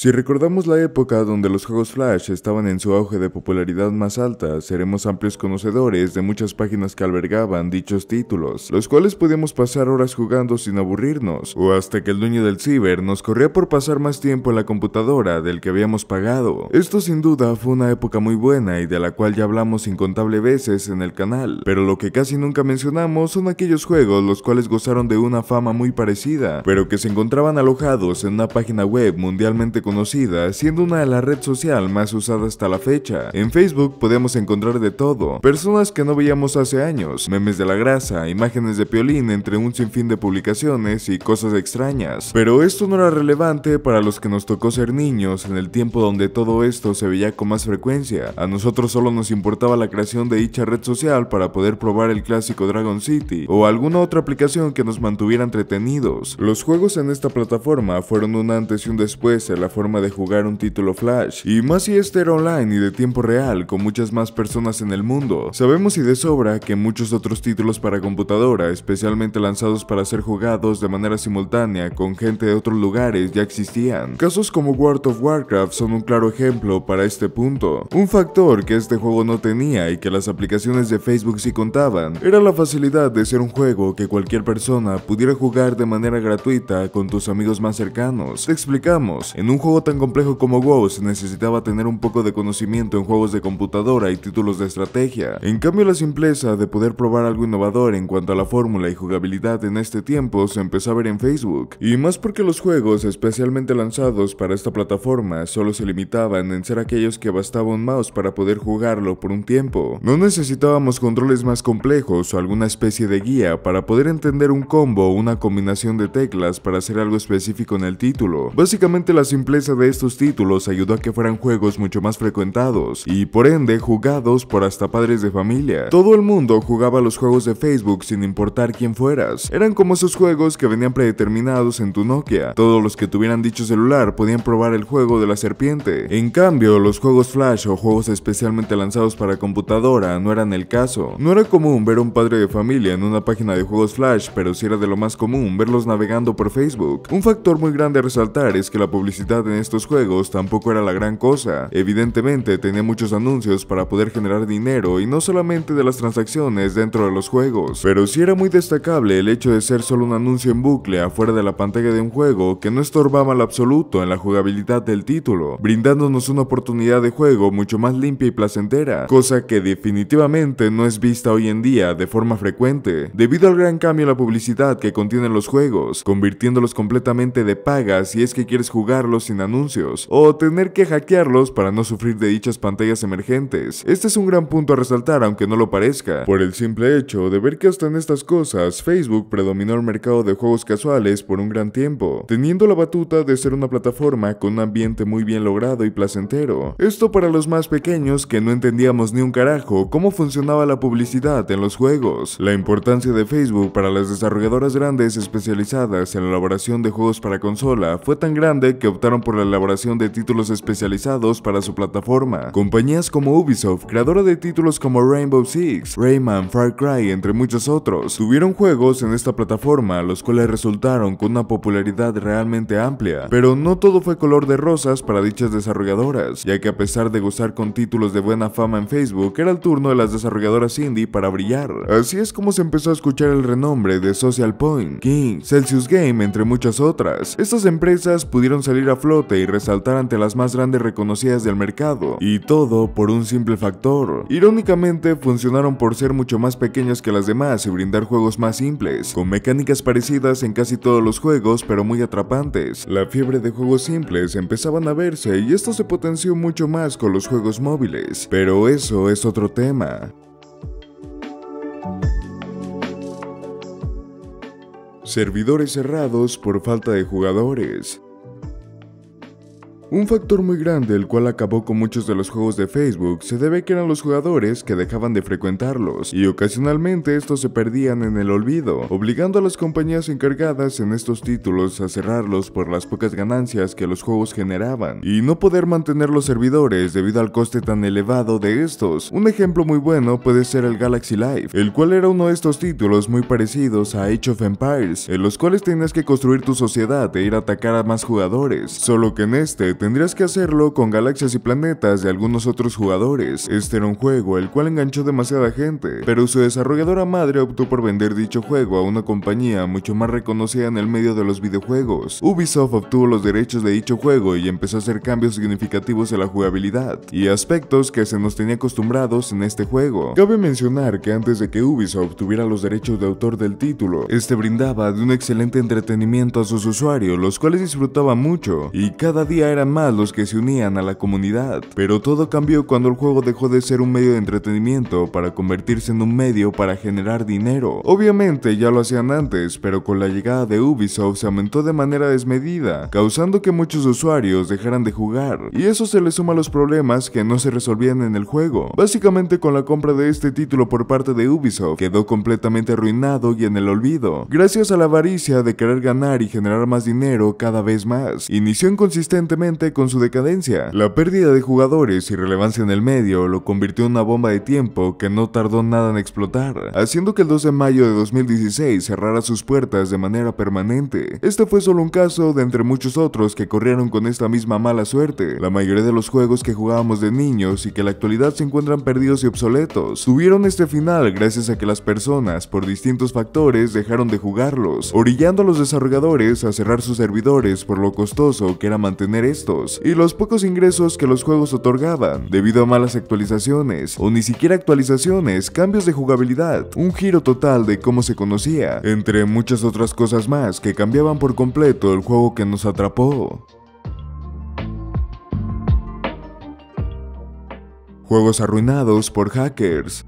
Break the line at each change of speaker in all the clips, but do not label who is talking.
Si recordamos la época donde los juegos Flash estaban en su auge de popularidad más alta, seremos amplios conocedores de muchas páginas que albergaban dichos títulos, los cuales podíamos pasar horas jugando sin aburrirnos, o hasta que el dueño del ciber nos corría por pasar más tiempo en la computadora del que habíamos pagado. Esto sin duda fue una época muy buena y de la cual ya hablamos incontable veces en el canal, pero lo que casi nunca mencionamos son aquellos juegos los cuales gozaron de una fama muy parecida, pero que se encontraban alojados en una página web mundialmente conocida, siendo una de las redes sociales más usadas hasta la fecha. En Facebook podemos encontrar de todo, personas que no veíamos hace años, memes de la grasa, imágenes de piolín entre un sinfín de publicaciones y cosas extrañas. Pero esto no era relevante para los que nos tocó ser niños en el tiempo donde todo esto se veía con más frecuencia. A nosotros solo nos importaba la creación de dicha red social para poder probar el clásico Dragon City o alguna otra aplicación que nos mantuviera entretenidos. Los juegos en esta plataforma fueron un antes y un después en la forma de jugar un título Flash, y más si este era online y de tiempo real, con muchas más personas en el mundo. Sabemos y de sobra que muchos otros títulos para computadora, especialmente lanzados para ser jugados de manera simultánea con gente de otros lugares, ya existían. Casos como World of Warcraft son un claro ejemplo para este punto. Un factor que este juego no tenía y que las aplicaciones de Facebook sí contaban, era la facilidad de ser un juego que cualquier persona pudiera jugar de manera gratuita con tus amigos más cercanos. Te explicamos, en un juego juego tan complejo como WoW se necesitaba tener un poco de conocimiento en juegos de computadora y títulos de estrategia. En cambio la simpleza de poder probar algo innovador en cuanto a la fórmula y jugabilidad en este tiempo se empezó a ver en Facebook. Y más porque los juegos especialmente lanzados para esta plataforma solo se limitaban en ser aquellos que bastaba un mouse para poder jugarlo por un tiempo. No necesitábamos controles más complejos o alguna especie de guía para poder entender un combo o una combinación de teclas para hacer algo específico en el título. Básicamente la simpleza de estos títulos ayudó a que fueran juegos mucho más frecuentados y por ende jugados por hasta padres de familia. Todo el mundo jugaba los juegos de Facebook sin importar quién fueras. Eran como esos juegos que venían predeterminados en tu Nokia. Todos los que tuvieran dicho celular podían probar el juego de la serpiente. En cambio, los juegos flash o juegos especialmente lanzados para computadora no eran el caso. No era común ver a un padre de familia en una página de juegos flash, pero sí era de lo más común verlos navegando por Facebook. Un factor muy grande a resaltar es que la publicidad en estos juegos tampoco era la gran cosa. Evidentemente tenía muchos anuncios para poder generar dinero y no solamente de las transacciones dentro de los juegos, pero sí era muy destacable el hecho de ser solo un anuncio en bucle afuera de la pantalla de un juego que no estorbaba al absoluto en la jugabilidad del título, brindándonos una oportunidad de juego mucho más limpia y placentera, cosa que definitivamente no es vista hoy en día de forma frecuente, debido al gran cambio en la publicidad que contienen los juegos, convirtiéndolos completamente de paga si es que quieres jugarlos sin anuncios o tener que hackearlos para no sufrir de dichas pantallas emergentes. Este es un gran punto a resaltar aunque no lo parezca, por el simple hecho de ver que hasta en estas cosas Facebook predominó el mercado de juegos casuales por un gran tiempo, teniendo la batuta de ser una plataforma con un ambiente muy bien logrado y placentero. Esto para los más pequeños que no entendíamos ni un carajo cómo funcionaba la publicidad en los juegos. La importancia de Facebook para las desarrolladoras grandes especializadas en la elaboración de juegos para consola fue tan grande que optaron la elaboración de títulos especializados para su plataforma. Compañías como Ubisoft, creadora de títulos como Rainbow Six, Rayman, Far Cry, entre muchos otros, tuvieron juegos en esta plataforma, los cuales resultaron con una popularidad realmente amplia. Pero no todo fue color de rosas para dichas desarrolladoras, ya que a pesar de gozar con títulos de buena fama en Facebook, era el turno de las desarrolladoras indie para brillar. Así es como se empezó a escuchar el renombre de Social Point, King, Celsius Game, entre muchas otras. Estas empresas pudieron salir a y resaltar ante las más grandes reconocidas del mercado, y todo por un simple factor. Irónicamente, funcionaron por ser mucho más pequeñas que las demás y brindar juegos más simples, con mecánicas parecidas en casi todos los juegos, pero muy atrapantes. La fiebre de juegos simples empezaban a verse y esto se potenció mucho más con los juegos móviles, pero eso es otro tema. Servidores cerrados por falta de jugadores. Un factor muy grande el cual acabó con muchos de los juegos de Facebook se debe que eran los jugadores que dejaban de frecuentarlos y ocasionalmente estos se perdían en el olvido, obligando a las compañías encargadas en estos títulos a cerrarlos por las pocas ganancias que los juegos generaban y no poder mantener los servidores debido al coste tan elevado de estos. Un ejemplo muy bueno puede ser el Galaxy Life, el cual era uno de estos títulos muy parecidos a Age of Empires, en los cuales tenías que construir tu sociedad e ir a atacar a más jugadores, solo que en este tendrías que hacerlo con galaxias y planetas de algunos otros jugadores. Este era un juego el cual enganchó demasiada gente, pero su desarrolladora madre optó por vender dicho juego a una compañía mucho más reconocida en el medio de los videojuegos. Ubisoft obtuvo los derechos de dicho juego y empezó a hacer cambios significativos en la jugabilidad y aspectos que se nos tenía acostumbrados en este juego. Cabe mencionar que antes de que Ubisoft obtuviera los derechos de autor del título, este brindaba de un excelente entretenimiento a sus usuarios, los cuales disfrutaban mucho y cada día era más los que se unían a la comunidad. Pero todo cambió cuando el juego dejó de ser un medio de entretenimiento para convertirse en un medio para generar dinero. Obviamente ya lo hacían antes, pero con la llegada de Ubisoft se aumentó de manera desmedida, causando que muchos usuarios dejaran de jugar. Y eso se le suma a los problemas que no se resolvían en el juego. Básicamente con la compra de este título por parte de Ubisoft quedó completamente arruinado y en el olvido. Gracias a la avaricia de querer ganar y generar más dinero cada vez más, inició inconsistentemente con su decadencia. La pérdida de jugadores y relevancia en el medio lo convirtió en una bomba de tiempo que no tardó nada en explotar, haciendo que el 2 de mayo de 2016 cerrara sus puertas de manera permanente. Este fue solo un caso de entre muchos otros que corrieron con esta misma mala suerte. La mayoría de los juegos que jugábamos de niños y que en la actualidad se encuentran perdidos y obsoletos, tuvieron este final gracias a que las personas, por distintos factores, dejaron de jugarlos, orillando a los desarrolladores a cerrar sus servidores por lo costoso que era mantener esto y los pocos ingresos que los juegos otorgaban, debido a malas actualizaciones o ni siquiera actualizaciones, cambios de jugabilidad, un giro total de cómo se conocía, entre muchas otras cosas más que cambiaban por completo el juego que nos atrapó. Juegos arruinados por hackers.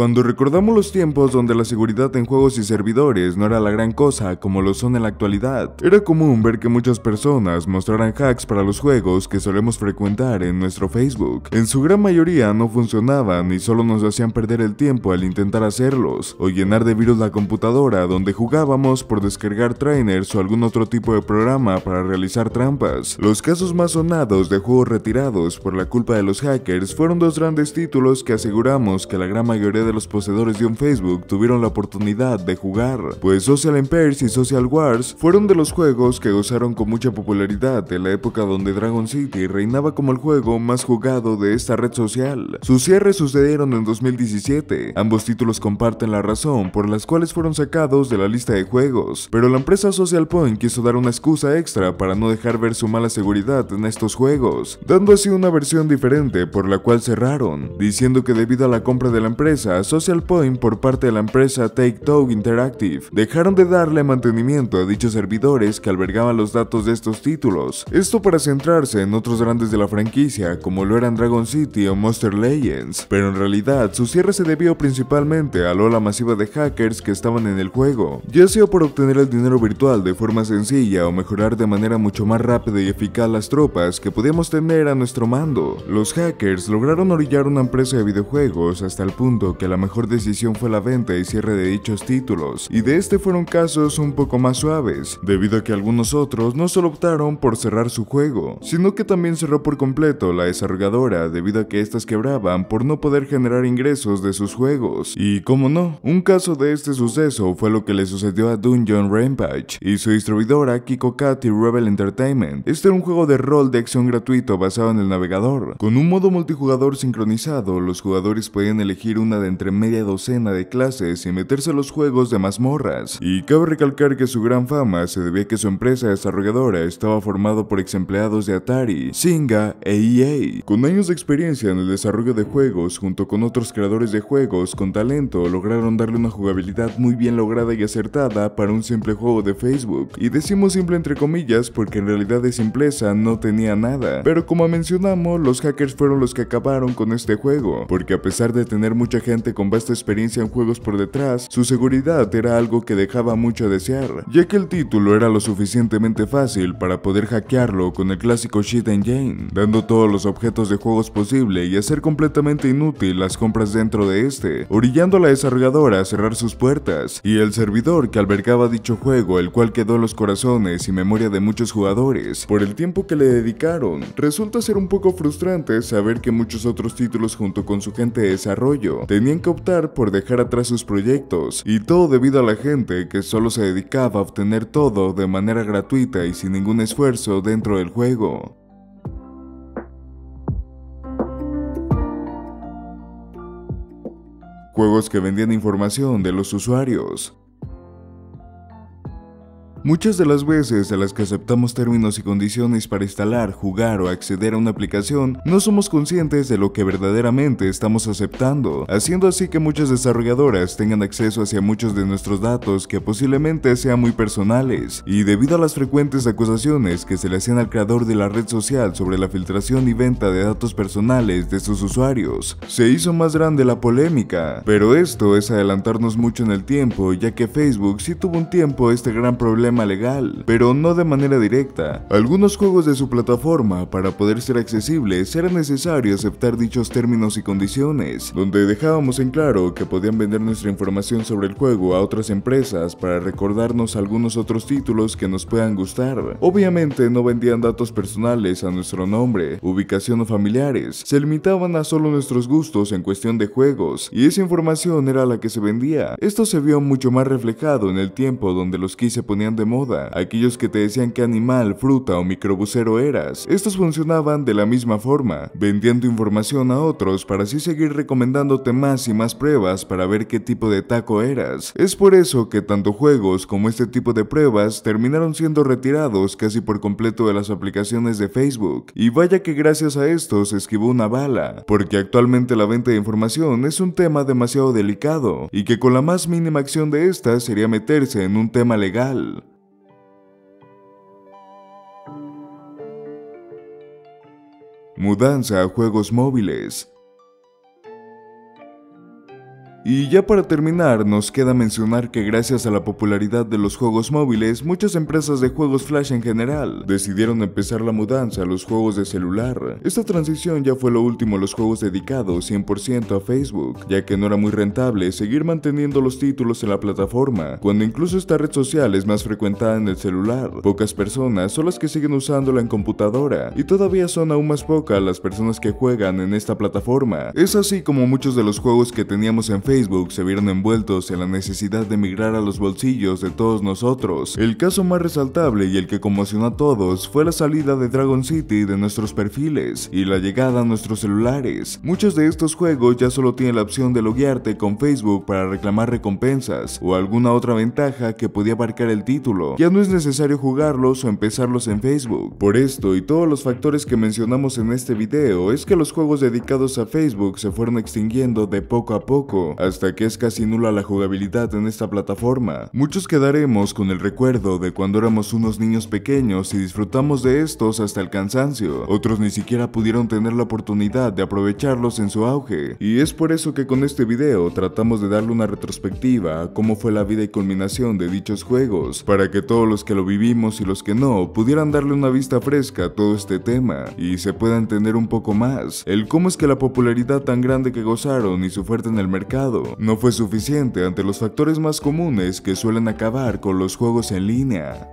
Cuando recordamos los tiempos donde la seguridad en juegos y servidores no era la gran cosa como lo son en la actualidad, era común ver que muchas personas mostraran hacks para los juegos que solemos frecuentar en nuestro Facebook. En su gran mayoría no funcionaban y solo nos hacían perder el tiempo al intentar hacerlos, o llenar de virus la computadora donde jugábamos por descargar trainers o algún otro tipo de programa para realizar trampas. Los casos más sonados de juegos retirados por la culpa de los hackers fueron dos grandes títulos que aseguramos que la gran mayoría de los poseedores de un Facebook tuvieron la oportunidad de jugar, pues Social Empires y Social Wars fueron de los juegos que gozaron con mucha popularidad en la época donde Dragon City reinaba como el juego más jugado de esta red social. Sus cierres sucedieron en 2017, ambos títulos comparten la razón por las cuales fueron sacados de la lista de juegos, pero la empresa Social Point quiso dar una excusa extra para no dejar ver su mala seguridad en estos juegos, dando así una versión diferente por la cual cerraron, diciendo que debido a la compra de la empresa Social Point por parte de la empresa Take-Two Interactive dejaron de darle mantenimiento a dichos servidores que albergaban los datos de estos títulos, esto para centrarse en otros grandes de la franquicia como lo eran Dragon City o Monster Legends, pero en realidad su cierre se debió principalmente a la ola masiva de hackers que estaban en el juego, ya sea por obtener el dinero virtual de forma sencilla o mejorar de manera mucho más rápida y eficaz las tropas que podíamos tener a nuestro mando. Los hackers lograron orillar una empresa de videojuegos hasta el punto que la mejor decisión fue la venta y cierre de dichos títulos, y de este fueron casos un poco más suaves, debido a que algunos otros no solo optaron por cerrar su juego, sino que también cerró por completo la desarrolladora debido a que éstas quebraban por no poder generar ingresos de sus juegos. Y como no, un caso de este suceso fue lo que le sucedió a Dungeon Rampage y su distribuidora Kiko Katy Rebel Entertainment. Este era un juego de rol de acción gratuito basado en el navegador. Con un modo multijugador sincronizado, los jugadores pueden elegir una de entre media docena de clases y meterse a los juegos de mazmorras. Y cabe recalcar que su gran fama se debía a que su empresa desarrolladora estaba formado por ex empleados de Atari, Singa e EA. Con años de experiencia en el desarrollo de juegos junto con otros creadores de juegos con talento lograron darle una jugabilidad muy bien lograda y acertada para un simple juego de Facebook. Y decimos simple entre comillas porque en realidad de simpleza no tenía nada. Pero como mencionamos, los hackers fueron los que acabaron con este juego, porque a pesar de tener mucha gente con vasta experiencia en juegos por detrás, su seguridad era algo que dejaba mucho a desear, ya que el título era lo suficientemente fácil para poder hackearlo con el clásico Shit Engine, dando todos los objetos de juegos posible y hacer completamente inútil las compras dentro de este, orillando a la desarrolladora a cerrar sus puertas, y el servidor que albergaba dicho juego, el cual quedó en los corazones y memoria de muchos jugadores, por el tiempo que le dedicaron. Resulta ser un poco frustrante saber que muchos otros títulos junto con su gente de desarrollo tenían que optar por dejar atrás sus proyectos, y todo debido a la gente que solo se dedicaba a obtener todo de manera gratuita y sin ningún esfuerzo dentro del juego. Juegos que vendían información de los usuarios. Muchas de las veces a las que aceptamos términos y condiciones para instalar, jugar o acceder a una aplicación, no somos conscientes de lo que verdaderamente estamos aceptando, haciendo así que muchas desarrolladoras tengan acceso hacia muchos de nuestros datos que posiblemente sean muy personales, y debido a las frecuentes acusaciones que se le hacían al creador de la red social sobre la filtración y venta de datos personales de sus usuarios, se hizo más grande la polémica, pero esto es adelantarnos mucho en el tiempo, ya que Facebook sí tuvo un tiempo este gran problema legal, pero no de manera directa. Algunos juegos de su plataforma, para poder ser accesibles, era necesario aceptar dichos términos y condiciones, donde dejábamos en claro que podían vender nuestra información sobre el juego a otras empresas para recordarnos algunos otros títulos que nos puedan gustar. Obviamente no vendían datos personales a nuestro nombre, ubicación o familiares, se limitaban a solo nuestros gustos en cuestión de juegos, y esa información era la que se vendía. Esto se vio mucho más reflejado en el tiempo donde los quise se ponían de moda, aquellos que te decían qué animal, fruta o microbucero eras. Estos funcionaban de la misma forma, vendiendo información a otros para así seguir recomendándote más y más pruebas para ver qué tipo de taco eras. Es por eso que tanto juegos como este tipo de pruebas terminaron siendo retirados casi por completo de las aplicaciones de Facebook. Y vaya que gracias a esto se esquivó una bala, porque actualmente la venta de información es un tema demasiado delicado y que con la más mínima acción de estas sería meterse en un tema legal. mudanza a juegos móviles, y ya para terminar, nos queda mencionar que gracias a la popularidad de los juegos móviles, muchas empresas de juegos flash en general decidieron empezar la mudanza a los juegos de celular. Esta transición ya fue lo último en los juegos dedicados 100% a Facebook, ya que no era muy rentable seguir manteniendo los títulos en la plataforma, cuando incluso esta red social es más frecuentada en el celular. Pocas personas son las que siguen usándola en computadora, y todavía son aún más pocas las personas que juegan en esta plataforma. Es así como muchos de los juegos que teníamos en Facebook Facebook se vieron envueltos en la necesidad de migrar a los bolsillos de todos nosotros. El caso más resaltable y el que conmocionó a todos fue la salida de Dragon City de nuestros perfiles y la llegada a nuestros celulares. Muchos de estos juegos ya solo tienen la opción de loguearte con Facebook para reclamar recompensas o alguna otra ventaja que podía abarcar el título. Ya no es necesario jugarlos o empezarlos en Facebook. Por esto y todos los factores que mencionamos en este video es que los juegos dedicados a Facebook se fueron extinguiendo de poco a poco, hasta que es casi nula la jugabilidad en esta plataforma. Muchos quedaremos con el recuerdo de cuando éramos unos niños pequeños y disfrutamos de estos hasta el cansancio, otros ni siquiera pudieron tener la oportunidad de aprovecharlos en su auge, y es por eso que con este video tratamos de darle una retrospectiva a cómo fue la vida y culminación de dichos juegos, para que todos los que lo vivimos y los que no pudieran darle una vista fresca a todo este tema, y se pueda entender un poco más el cómo es que la popularidad tan grande que gozaron y su fuerte en el mercado no fue suficiente ante los factores más comunes que suelen acabar con los juegos en línea.